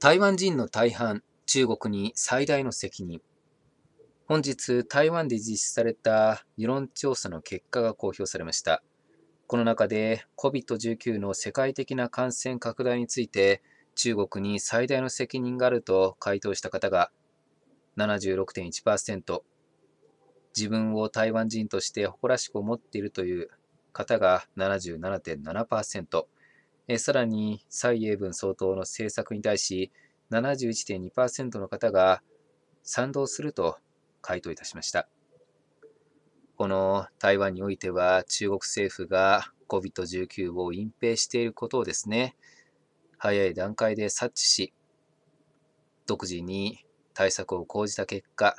台湾人の大半、中国に最大の責任。本日、台湾で実施された世論調査の結果が公表されました。この中で COVID-19 の世界的な感染拡大について、中国に最大の責任があると回答した方が76.1%、自分を台湾人として誇らしく思っているという方が77.7%、えさらに蔡英文総統の政策に対し71.2%の方が賛同すると回答いたしました。この台湾においては中国政府が COVID-19 を隠蔽していることをですね、早い段階で察知し、独自に対策を講じた結果、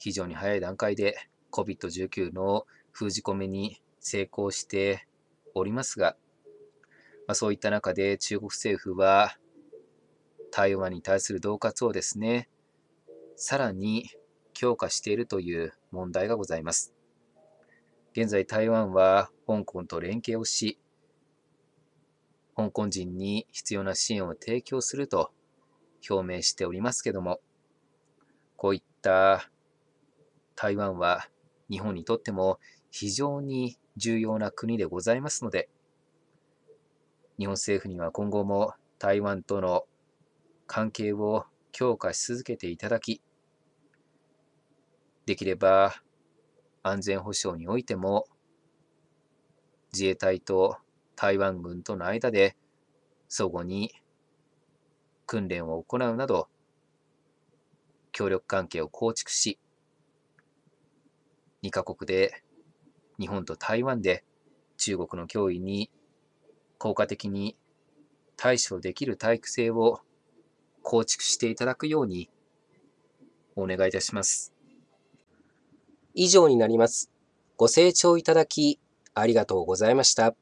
非常に早い段階で COVID-19 の封じ込めに成功しておりますが、まあ、そういった中で中国政府は台湾に対する恫喝をですね、さらに強化しているという問題がございます。現在台湾は香港と連携をし、香港人に必要な支援を提供すると表明しておりますけども、こういった台湾は日本にとっても非常に重要な国でございますので、日本政府には今後も台湾との関係を強化し続けていただき、できれば安全保障においても自衛隊と台湾軍との間で相互に訓練を行うなど協力関係を構築し2カ国で日本と台湾で中国の脅威に効果的に対処できる体育性を構築していただくようにお願いいたします。以上になります。ご清聴いただきありがとうございました。